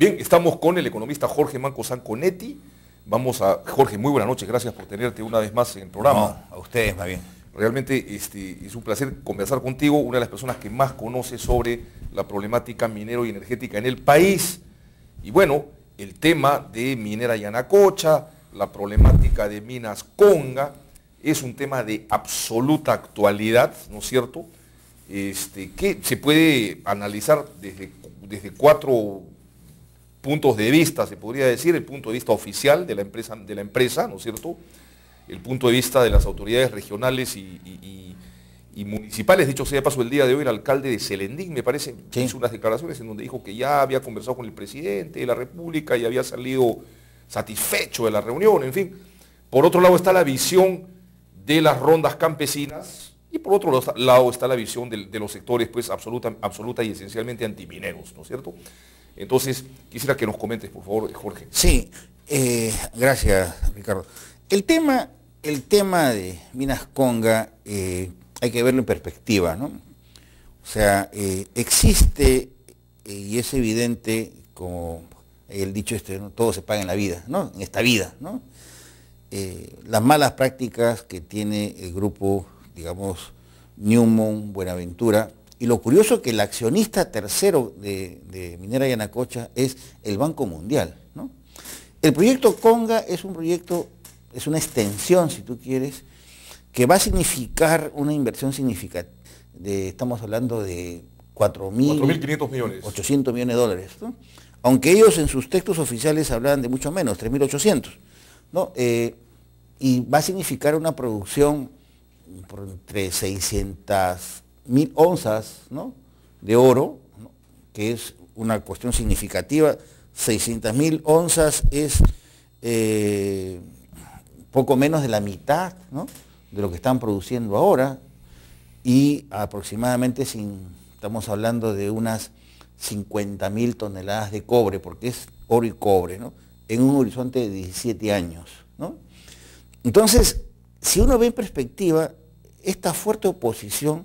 Bien, estamos con el economista Jorge Manco Sanconetti. Vamos a, Jorge, muy buenas noches, gracias por tenerte una vez más en el programa. a ustedes, más bien. Realmente este, es un placer conversar contigo, una de las personas que más conoce sobre la problemática minero y energética en el país. Y bueno, el tema de Minera Yanacocha, la problemática de Minas Conga, es un tema de absoluta actualidad, ¿no es cierto? Este, que se puede analizar desde, desde cuatro puntos de vista, se podría decir, el punto de vista oficial de la empresa, de la empresa ¿no es cierto? El punto de vista de las autoridades regionales y, municipales. Dicho sea paso, el día de hoy el alcalde de Selendín, me parece, que hizo unas declaraciones en donde dijo que ya había conversado con el presidente de la República y había salido satisfecho de la reunión, en fin. Por otro lado está la visión de las rondas campesinas y por otro lado está la visión de, los sectores pues absoluta, absoluta y esencialmente antimineros, ¿no es cierto? Entonces, quisiera que nos comentes, por favor, Jorge. Sí, eh, gracias, Ricardo. El tema, el tema de Minas Conga eh, hay que verlo en perspectiva, ¿no? O sea, eh, existe, y es evidente, como el dicho este, todo se paga en la vida, ¿no? En esta vida, ¿no? las malas prácticas que tiene el grupo, digamos, Newman, Buenaventura, y lo curioso es que el accionista tercero de, de Minera Yanacocha es el Banco Mundial. El proyecto Conga es un proyecto, es una extensión, si tú quieres, que va a significar una inversión significativa. estamos hablando de 4.500 millones. 800 millones de dólares. Aunque ellos en sus textos oficiales hablaban de mucho menos, 3.800. ¿no? Eh, y va a significar una producción por entre 600 mil onzas ¿no? de oro, que es una cuestión significativa. 600 mil onzas es eh, poco menos de la mitad de lo que están produciendo ahora y aproximadamente sin, estamos hablando de unas 50 mil toneladas de cobre, porque es oro y cobre, en un horizonte de 17 años. Entonces, si uno ve en perspectiva, esta fuerte oposición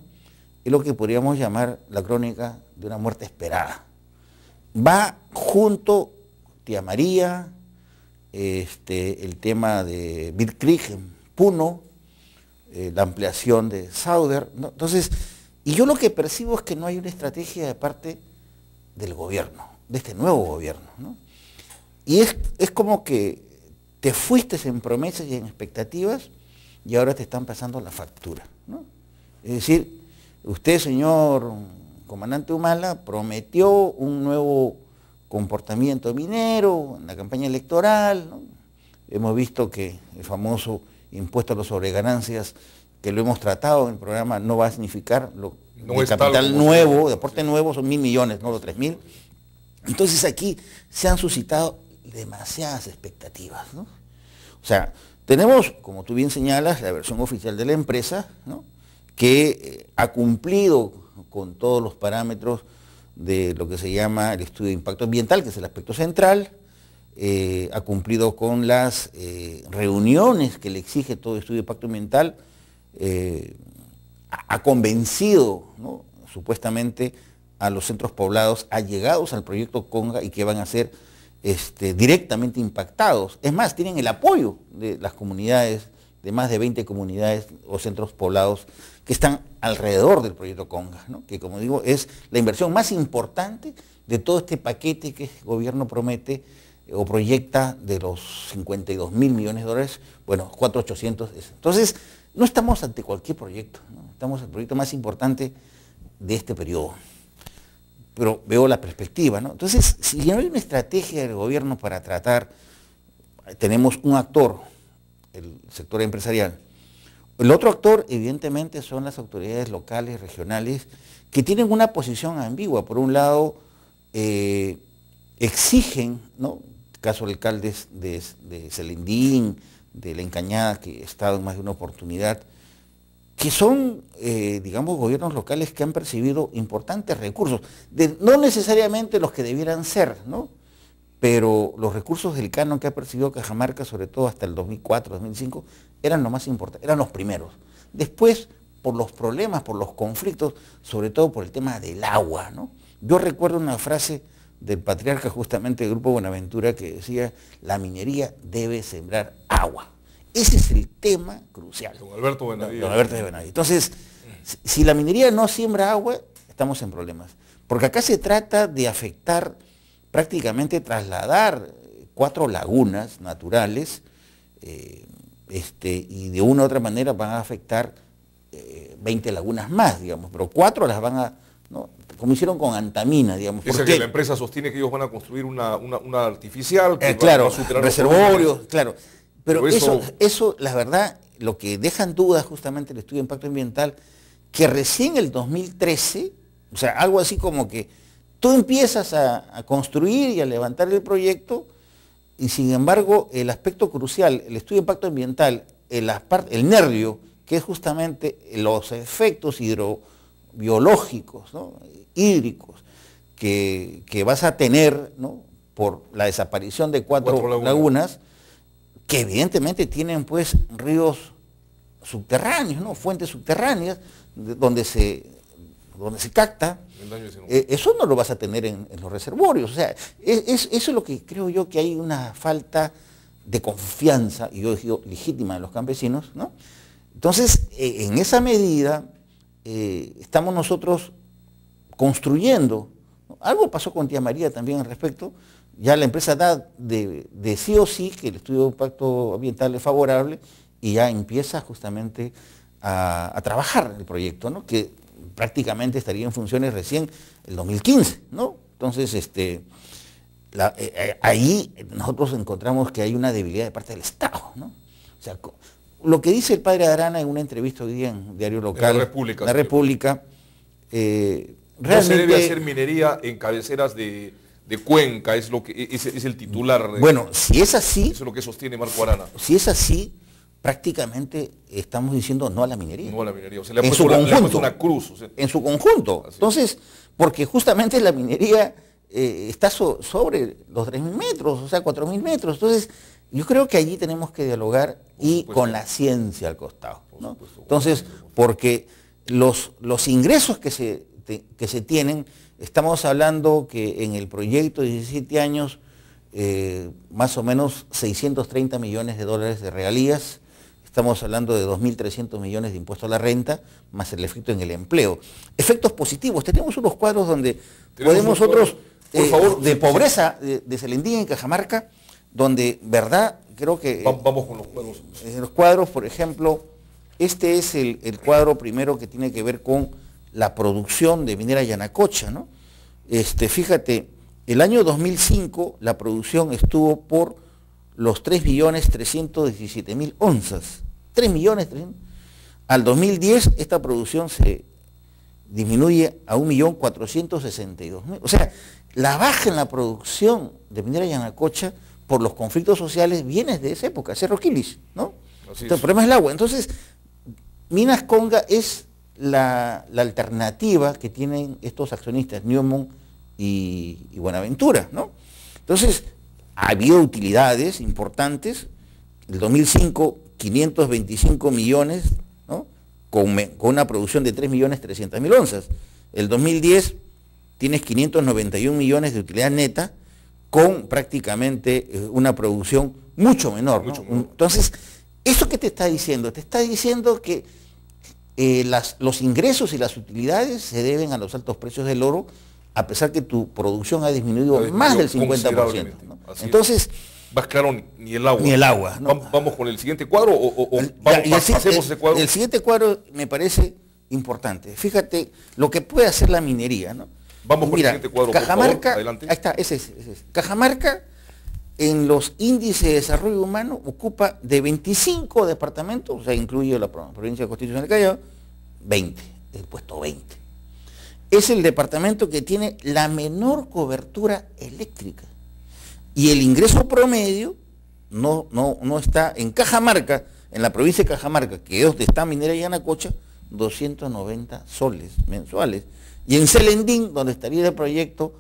es lo que podríamos llamar la crónica de una muerte esperada. Va junto Tía María, este, el tema de Bill en Puno, eh, la ampliación de Sauder. Entonces, y yo lo que percibo es que no hay una estrategia de parte del gobierno, de este nuevo gobierno. Y es, como que te fuiste en promesas y en expectativas y ahora te están pasando la factura. Es decir, Usted, señor comandante Humala, prometió un nuevo comportamiento minero en la campaña electoral. ¿no? Hemos visto que el famoso impuesto a los sobreganancias, que lo hemos tratado en el programa, no va a significar lo, capital nuevo, de aporte nuevo, son mil millones, no los tres mil. Entonces aquí se han suscitado demasiadas expectativas. ¿no? O sea, tenemos, como tú bien señalas, la versión oficial de la empresa, ¿no? que eh, ha cumplido con todos los parámetros de lo que se llama el estudio de impacto ambiental, que es el aspecto central, eh, ha cumplido con las eh, reuniones que le exige todo estudio de impacto ambiental, ha convencido supuestamente a los centros poblados allegados al proyecto Conga y que van a ser este, directamente impactados. Es más, tienen el apoyo de las comunidades, de más de 20 comunidades o centros poblados que están alrededor del proyecto Conga, que como digo es la inversión más importante de todo este paquete que el gobierno promete eh, o proyecta de los 52 mil millones de dólares, bueno, 4.800. Entonces, no estamos ante cualquier proyecto, estamos ante el proyecto más importante de este periodo. Pero veo la perspectiva, ¿no? Entonces, si no hay una estrategia del gobierno para tratar, tenemos un actor, el sector empresarial, el otro actor, evidentemente, son las autoridades locales, regionales, que tienen una posición ambigua. Por un lado, eh, exigen, ¿no? El caso del alcaldes de, de de La Encañada, que he estado en más de una oportunidad, que son, eh, digamos, gobiernos locales que han percibido importantes recursos, no necesariamente los que debieran ser, ¿no? pero los recursos del canon que ha percibido Cajamarca, sobre todo hasta el 2004, 2005, eran lo más importante, eran los primeros. Después, por los problemas, por los conflictos, sobre todo por el tema del agua, ¿no? Yo recuerdo una frase del patriarca justamente del Grupo Buenaventura que decía, la minería debe sembrar agua. Ese es el tema crucial. Don Alberto Benavides. Alberto Entonces, si la minería no siembra agua, estamos en problemas. Porque acá se trata de afectar prácticamente trasladar cuatro lagunas naturales eh, este, y de una u otra manera van a afectar 20 eh, lagunas más, digamos, pero cuatro las van a, como hicieron con Antamina, digamos. porque, que la empresa sostiene que ellos van a construir una, artificial, que eh, claro, reservorios, claro. Pero, eso, eso, la verdad, lo que deja en dudas justamente el estudio de impacto ambiental, que recién el 2013, o sea, algo así como que Tú empiezas a, construir y a levantar el proyecto y sin embargo el aspecto crucial, el estudio de impacto ambiental, el, nervio, que es justamente los efectos hidrobiológicos, hídricos, que, vas a tener por la desaparición de cuatro, lagunas. que evidentemente tienen pues ríos subterráneos, ¿no? fuentes subterráneas, donde se, donde se capta, eh, eso no lo vas a tener en, los reservorios. O sea, es, eso es lo que creo yo que hay una falta de confianza, y yo digo legítima de los campesinos, ¿no? Entonces, eh, en esa medida, eh, estamos nosotros construyendo. Algo pasó con tía María también al respecto. Ya la empresa da de, sí o sí que el estudio de impacto ambiental es favorable y ya empieza justamente a, trabajar el proyecto, ¿no? que prácticamente estaría en funciones recién el 2015, ¿no? Entonces, este, eh, eh, ahí nosotros encontramos que hay una debilidad de parte del Estado, ¿no? O sea, lo que dice el padre Arana en una entrevista hoy día en Diario Local, la República, la República realmente... Eh, no se debe hacer minería en cabeceras de, Cuenca, es, lo que, es, el titular. bueno, si es así... Eso es lo que sostiene Marco Arana. Si es así, prácticamente estamos diciendo no a la minería. No a la minería, o sea, le en, su conjunto, cruz, en su conjunto. Entonces, porque justamente la minería eh, está sobre los 3.000 metros, o sea, 4.000 metros. Entonces, yo creo que allí tenemos que dialogar y con la ciencia al costado. Entonces, porque los, los ingresos que se, que se tienen, estamos hablando que en el proyecto de 17 años, eh, más o menos 630 millones de dólares de regalías, Estamos hablando de 2.300 millones de impuestos a la renta, más el efecto en el empleo. Efectos positivos. Tenemos unos cuadros donde podemos otros, eh, favor, de pobreza de, de en Cajamarca, donde, ¿verdad? Creo que... Vamos con los cuadros. Eh, los cuadros, por ejemplo, este es el, cuadro primero que tiene que ver con la producción de minera Yanacocha, ¿no? Este, fíjate, el año 2005 la producción estuvo por los 3.317.000 onzas. 3 millones, 3 Al 2010 esta producción se disminuye a 1.462.000. O sea, la baja en la producción de minera Yanacocha por los conflictos sociales viene de esa época, Cerro Quilis, ¿no? Entonces, el problema es el agua. Entonces, Minas Conga es la, alternativa que tienen estos accionistas, Newmont y, Buenaventura, ¿no? Entonces, había utilidades importantes. El 2005 525 millones, con, una producción de 3.300.000 onzas. El 2010 tienes 591 millones de utilidad neta con prácticamente eh, una producción mucho menor. Entonces, ¿eso qué te está diciendo? Te está diciendo que eh, los ingresos y las utilidades se deben a los altos precios del oro, a pesar que tu producción ha disminuido, más del 50%. Entonces, más claro ni el agua. Ni el agua. No. ¿Vamos con el siguiente cuadro o, o, ese cuadro? El siguiente cuadro me parece importante. Fíjate lo que puede hacer la minería, ¿no? Vamos con el siguiente cuadro, Cajamarca, Ahí está, ese es. Ese es. Cajamarca en los índices de desarrollo humano ocupa de 25 departamentos, o sea, incluye la provincia de Constitución del Callao, 20, el puesto 20. Es el departamento que tiene la menor cobertura eléctrica. Y el ingreso promedio no, no, está en Cajamarca, en la provincia de Cajamarca, que es donde está Minera y 290 soles mensuales. Y en Selendín, donde estaría el proyecto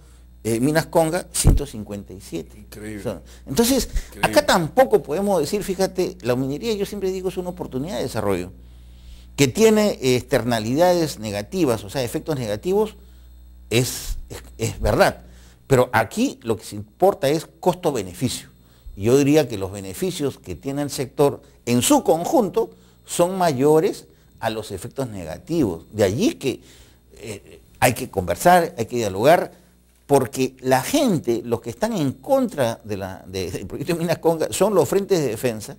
eh, Minas Conga, 157. Increíble. entonces, acá tampoco podemos decir, fíjate, la minería yo siempre digo es una oportunidad de desarrollo, que tiene eh, externalidades negativas, o sea, efectos negativos, es, es verdad. Pero aquí lo que se importa es costo-beneficio. Yo diría que los beneficios que tiene el sector en su conjunto son mayores a los efectos negativos. De allí que eh, hay que conversar, hay que dialogar, porque la gente, los que están en contra de la, de, del proyecto de Minas son los frentes de defensa,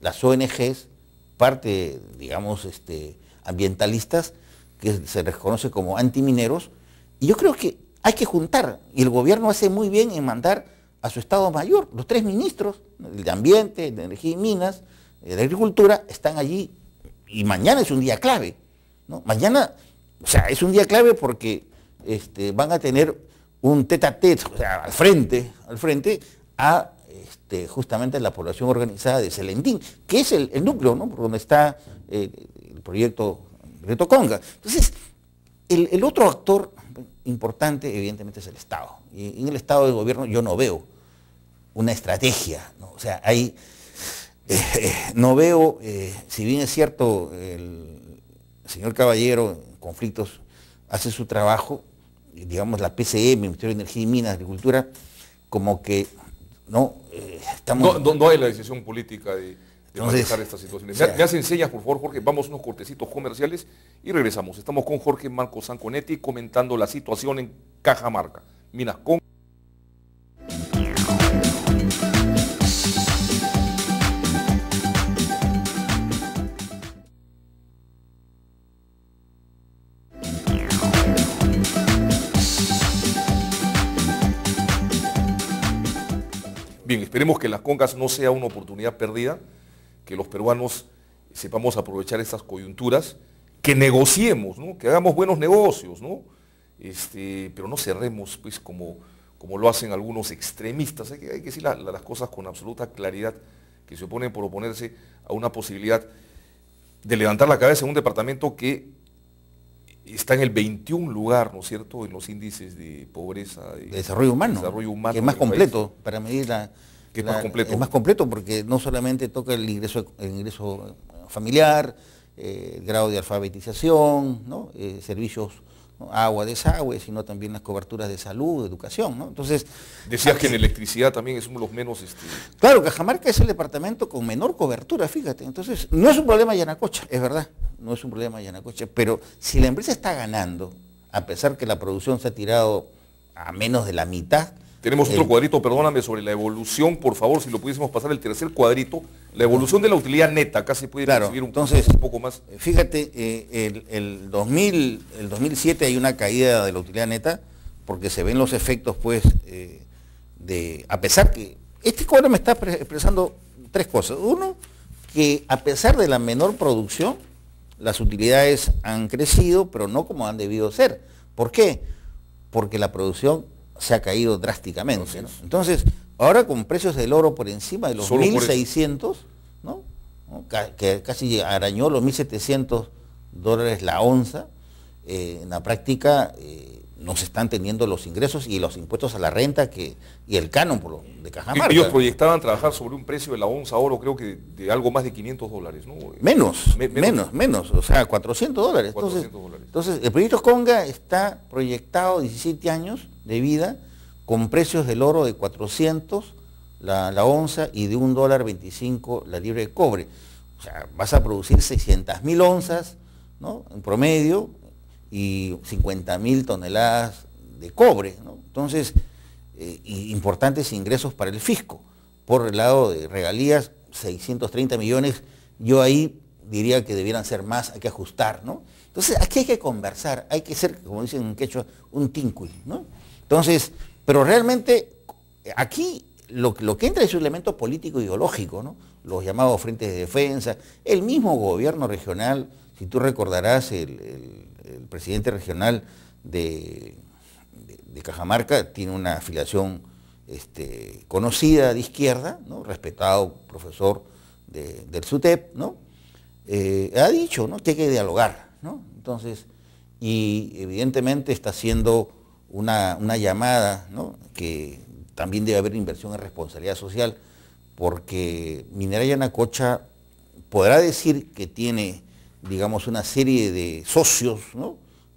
las ONGs, parte, digamos, este, ambientalistas, que se reconoce como antimineros, y yo creo que hay que juntar. Y el gobierno hace muy bien en mandar a su Estado Mayor. Los tres ministros, el de Ambiente, de Energía y Minas, eh, de Agricultura, están allí. Y mañana es un día clave. ¿no? Mañana, o sea, es un día clave porque este, van a tener un tete tete, o sea, al frente, al frente, a este, justamente la población organizada de Selendín, que es el, núcleo, ¿no? Por donde está eh, el proyecto, el Conga. Entonces, el, otro actor importante, evidentemente, es el Estado. Y en el Estado de gobierno yo no veo una estrategia. O sea, ahí eh, eh, no veo, eh, si bien es cierto, el señor Caballero en conflictos hace su trabajo, digamos la PCM, e, Ministerio de Energía y Minas, Agricultura, como que no estamos... hay la decisión política de entonces, manejar estas situaciones. me, hacen señas, por favor, Jorge. Vamos unos cortecitos comerciales y regresamos. Estamos con Jorge Marco Sanconetti comentando la situación en Cajamarca. Minas con... Bien, esperemos que las congas no sea una oportunidad perdida que los peruanos sepamos aprovechar estas coyunturas, que negociemos, ¿no? que hagamos buenos negocios, ¿no? Este, pero no cerremos pues como, como lo hacen algunos extremistas. Hay que, decir las cosas con absoluta claridad, que se oponen por oponerse a una posibilidad de levantar la cabeza en un departamento que está en el 21 lugar, ¿no es cierto?, en los índices de pobreza. y desarrollo humano. Desarrollo humano. Que es más completo para medir la, es más completo. más completo porque no solamente toca el ingreso, eh, familiar, el eh, grado de alfabetización, eh, servicios agua, desagüe, sino también las coberturas de salud, educación, Entonces... Decías que en electricidad también es uno de los menos... Este, claro, Cajamarca es el departamento con menor cobertura, fíjate. Entonces, no es un problema Yanacocha, es verdad, no es un problema Yanacocha, pero si la empresa está ganando, a pesar que la producción se ha tirado a menos de la mitad, tenemos otro cuadrito, perdóname, sobre la evolución, por favor, si lo pudiésemos pasar el tercer cuadrito, la evolución de la utilidad neta, casi puede claro, un, entonces, un poco más. Eh, fíjate, eh, el, el, 2000, el 2007 hay una caída de la utilidad neta porque se ven los efectos, pues, eh, de, a pesar que, este cuadro me está expresando tres cosas. Uno, que a pesar de la menor producción, las utilidades han crecido, pero no como han debido ser. ¿Por qué? Porque la producción se ha caído drásticamente. ¿no? Entonces, ahora con precios del oro por encima de los 1.600, ¿no? que casi arañó los 1.700 dólares la onza, eh, en la práctica eh, no se están teniendo los ingresos y los impuestos a la renta que, y el canon por de Cajamarca. Ellos proyectaban trabajar sobre un precio de la onza oro, creo que de algo más de 500 dólares, Menos, menos, menos, o sea, 400 dólares. entonces, entonces, el proyecto Conga está proyectado 17 años de vida con precios del oro de 400 la, onza y de un dólar 25 la libre de cobre. O sea, vas a producir 600 mil onzas, ¿no? En promedio, y 50 mil toneladas de cobre. ¿no? Entonces, eh, importantes ingresos para el fisco. Por el lado de regalías, 630 millones. Yo ahí diría que debieran ser más, hay que ajustar, ¿no? Entonces, aquí hay que conversar, hay que ser, como dicen en quechua, un tínculo, ¿no? Entonces, pero realmente aquí lo, que entra es un elemento político ideológico, ¿no? los llamados frentes de defensa, el mismo gobierno regional, si tú recordarás, el, presidente regional de, Cajamarca tiene una afiliación este, conocida de izquierda, ¿no? respetado profesor del SUTEP, ¿no? Eh, ha dicho ¿no? que hay que dialogar. ¿no? Entonces, y evidentemente está haciendo una, llamada ¿no? que también debe haber inversión en responsabilidad social, porque Minera Yanacocha podrá decir que tiene, digamos, una serie de socios,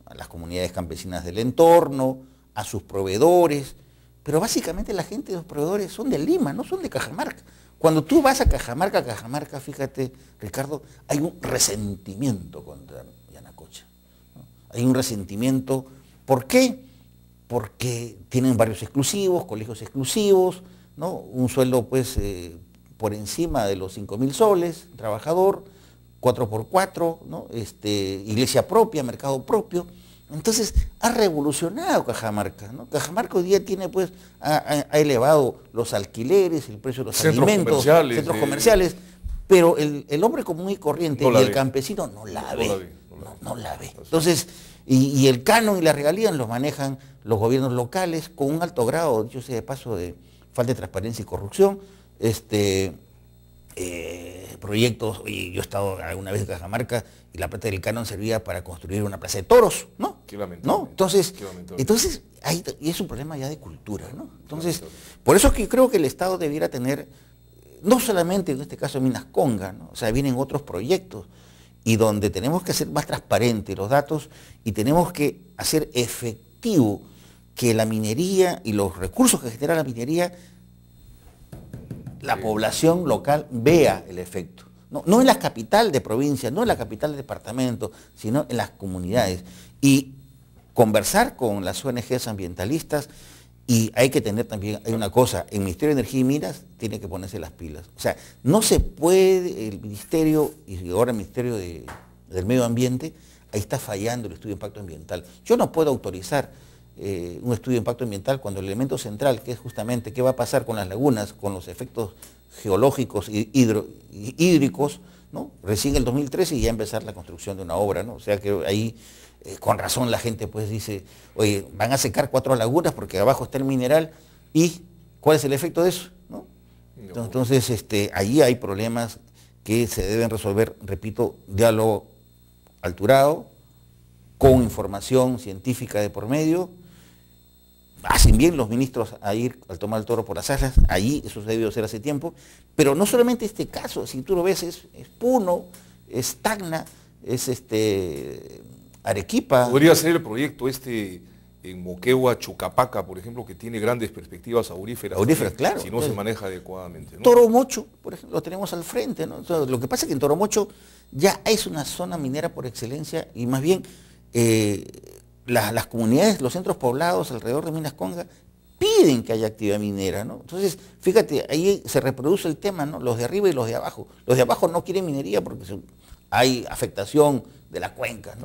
a las comunidades campesinas del entorno, a sus proveedores, pero básicamente la gente de los proveedores son de Lima, no son de Cajamarca. Cuando tú vas a Cajamarca, Cajamarca, fíjate, Ricardo, hay un resentimiento contra Yanacocha. Hay un resentimiento. ¿Por qué? porque tienen barrios exclusivos, colegios exclusivos, ¿no? un sueldo pues eh, por encima de los 5.000 mil soles, trabajador, 4x4, ¿no? este, iglesia propia, mercado propio. Entonces ha revolucionado Cajamarca. ¿no? Cajamarca hoy día tiene pues, ha, elevado los alquileres, el precio de los alimentos, centros comerciales, pero el, hombre común y corriente y el campesino no la no ve. no, y, el canon y la regalía los manejan los gobiernos locales con un alto grado, yo sé de paso, de falta de transparencia y corrupción. Este, eh, proyectos, y yo he estado alguna vez en Cajamarca y la plata del canon servía para construir una plaza de toros, ¿no? ¿No? Entonces, entonces ahí, y es un problema ya de cultura, ¿no? Entonces, por eso es que creo que el Estado debiera tener, no solamente en este caso Minas Conga, o sea, vienen otros proyectos, y donde tenemos que hacer más transparentes los datos y tenemos que hacer efectivo que la minería y los recursos que genera la minería, la población local vea el efecto. No, no, en la capital de provincia, no en la capital de departamento, sino en las comunidades. Y conversar con las ONGs ambientalistas y hay que tener también, hay una cosa, el Ministerio de Energía y Minas tiene que ponerse las pilas. O sea, no se puede, el Ministerio, y ahora el Ministerio del Medio Ambiente, ahí está fallando el estudio de impacto ambiental. Yo no puedo autorizar eh, un estudio de impacto ambiental cuando el elemento central, que es justamente qué va a pasar con las lagunas, con los efectos geológicos y hídricos, ¿no? recién el 2013 y ya empezar la construcción de una obra. ¿no? O sea que ahí eh, con razón la gente pues dice, oye, van a secar cuatro lagunas porque abajo está el mineral y ¿cuál es el efecto de eso? ¿No? Entonces, este, ahí hay problemas que se deben resolver, repito, diálogo alturado, con información científica de por medio. Hacen bien los ministros a ir al tomar el toro por las alas, ahí eso se debió hacer hace tiempo, pero no solamente este caso, si tú lo ves, es, Puno, es stagna, es este, Arequipa. Podría ser el proyecto este en Moquegua, Chucapaca, por ejemplo, que tiene grandes perspectivas auríferas. Auríferas, claro. Si no se maneja adecuadamente. ¿no? Toro Mocho, por ejemplo, lo tenemos al frente. lo que pasa es que en Toro Mocho ya es una zona minera por excelencia y más bien eh, las comunidades, los centros poblados alrededor de Minas Conga piden que haya actividad minera, ¿no? Entonces, fíjate, ahí se reproduce el tema, ¿no? Los de arriba y los de abajo. Los de abajo no quieren minería porque hay afectación de la cuenca.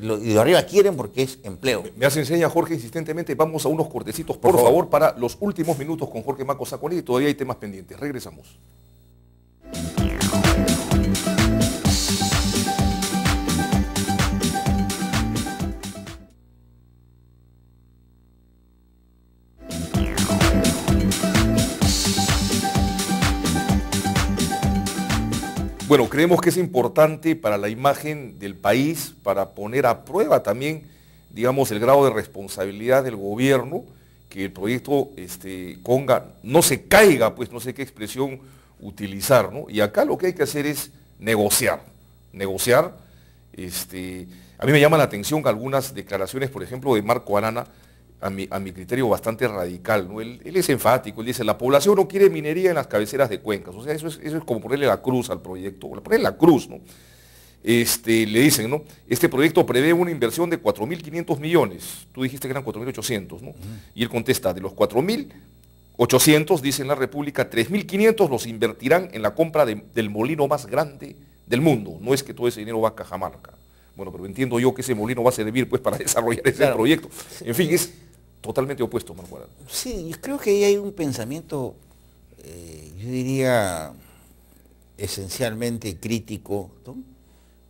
y de arriba quieren porque es empleo. Me, hace enseña Jorge insistentemente. Vamos a unos cortecitos, por, favor. para los últimos minutos con Jorge Maco y Todavía hay temas pendientes. Regresamos. Bueno, creemos que es importante para la imagen del país, para poner a prueba también, digamos, el grado de responsabilidad del gobierno, que el proyecto este, Conga no se caiga, pues no sé qué expresión utilizar, ¿no? Y acá lo que hay que hacer es negociar, negociar. Este, a mí me llaman la atención algunas declaraciones, por ejemplo, de Marco Arana, a mi, criterio, bastante radical. ¿no? Él, es enfático, él dice, la población no quiere minería en las cabeceras de cuencas. O sea, eso es, eso es como ponerle la cruz al proyecto, ponerle la cruz, ¿no? Este, le dicen, ¿no? Este proyecto prevé una inversión de 4.500 millones. Tú dijiste que eran 4.800, ¿no? Y él contesta, de los 4.800, dicen la República, 3.500 los invertirán en la compra del molino más grande del mundo. No es que todo ese dinero va a Cajamarca. Bueno, pero entiendo yo que ese molino va a servir pues para desarrollar ese proyecto. En fin, es, totalmente opuesto, Manuel Sí, yo creo que ahí hay un pensamiento, eh, yo diría, esencialmente crítico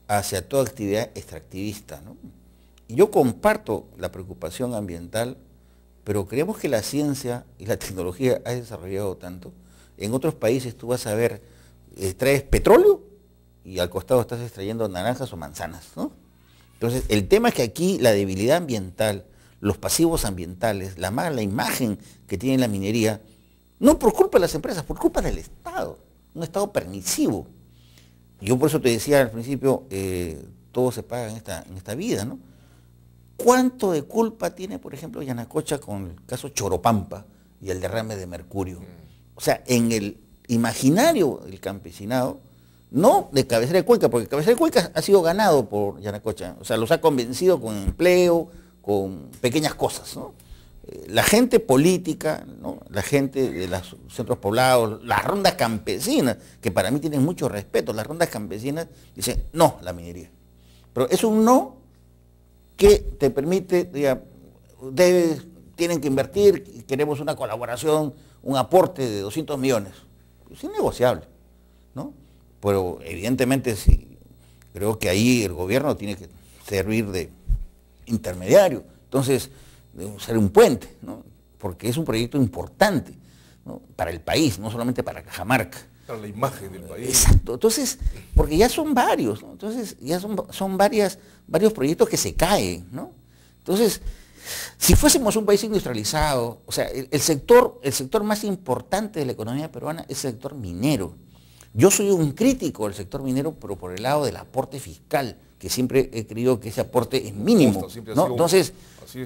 hacia toda actividad extractivista. Yo comparto la preocupación ambiental, pero creemos que la ciencia y la tecnología ha desarrollado tanto. En otros países tú vas a ver, extraes eh, petróleo y al costado estás extrayendo naranjas o manzanas. Entonces, el tema es que aquí la debilidad ambiental, los pasivos ambientales, la mala imagen que tiene la minería, no por culpa de las empresas, por culpa del Estado, un Estado permisivo. Yo por eso te decía al principio, eh, todo se paga en esta, en esta vida, ¿no? ¿Cuánto de culpa tiene, por ejemplo, Yanacocha con el caso Choropampa y el derrame de mercurio? Mm. O sea, en el imaginario del campesinado, no de cabecera de cuenca, porque cabecera de cuenca ha sido ganado por Yanacocha, o sea, los ha convencido con empleo, con pequeñas cosas, eh, La gente política, la gente de los centros poblados, las rondas campesinas, que para mí tienen mucho respeto, las rondas campesinas dicen no la minería. Pero es un no que te permite, diga, tienen que invertir, queremos una colaboración, un aporte de 200 millones. Es innegociable, ¿no? Pero evidentemente sí, creo que ahí el gobierno tiene que servir de intermediario. Entonces, de ser un puente, porque es un proyecto importante para el país, no solamente para Cajamarca. Para la imagen del país. Exacto. Entonces, porque ya son varios, Entonces, ya son, son varias, varios proyectos que se caen, ¿no? Entonces, si fuésemos un país industrializado, o sea, el, sector, el sector más importante de la economía peruana es el sector minero. Yo soy un crítico del sector minero, pero por el lado del aporte fiscal que siempre he creído que ese aporte es mínimo. Entonces,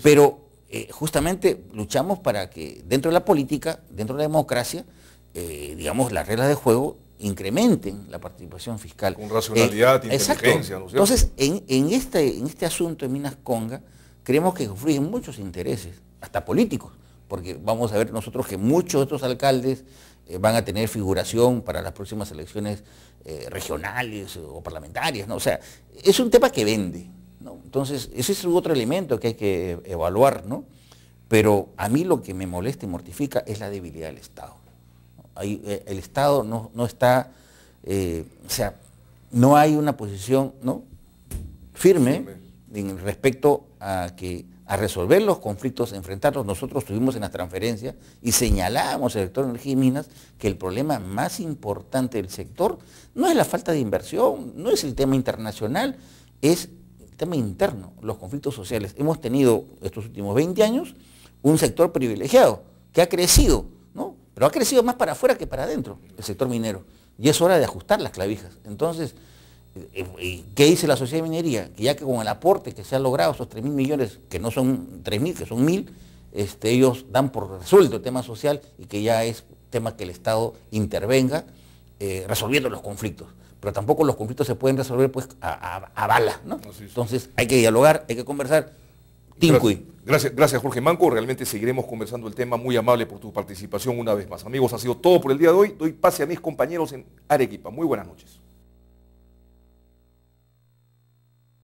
pero eh, justamente luchamos para que dentro de la política, dentro de la democracia, eh, digamos, las reglas de juego incrementen la participación fiscal. Con racionalidad, y eh, inteligencia, Entonces, en, este, en este asunto de Minas Conga, creemos que confluyen muchos intereses, hasta políticos porque vamos a ver nosotros que muchos de estos alcaldes eh, van a tener figuración para las próximas elecciones eh, regionales o parlamentarias, ¿no? O sea, es un tema que vende, ¿no? Entonces, ese es otro elemento que hay que evaluar, ¿no? Pero a mí lo que me molesta y mortifica es la debilidad del Estado. Eh, el Estado no, está, o sea, no hay una posición ¿no? firme, En respecto a que a resolver los conflictos, enfrentarlos. Nosotros estuvimos en las transferencias y señalábamos al sector de energía y minas que el problema más importante del sector no es la falta de inversión, no es el tema internacional, es el tema interno, los conflictos sociales. Hemos tenido estos últimos 20 años un sector privilegiado que ha crecido, ¿no? pero ha crecido más para afuera que para adentro, el sector minero. Y es hora de ajustar las clavijas. Entonces, eh, eh, ¿Qué dice la sociedad de minería? Que ya que con el aporte que se ha logrado, esos 3.000 mil millones, que no son 3.000, mil, que son mil, este, ellos dan por resuelto el tema social y que ya es tema que el Estado intervenga eh, resolviendo los conflictos. Pero tampoco los conflictos se pueden resolver pues a, bala, ¿no? Entonces hay que dialogar, hay que conversar. Gracias, gracias Jorge Manco. Realmente seguiremos conversando el tema. Muy amable por tu participación una vez más. Amigos, ha sido todo por el día de hoy. Doy pase a mis compañeros en Arequipa. Muy buenas noches.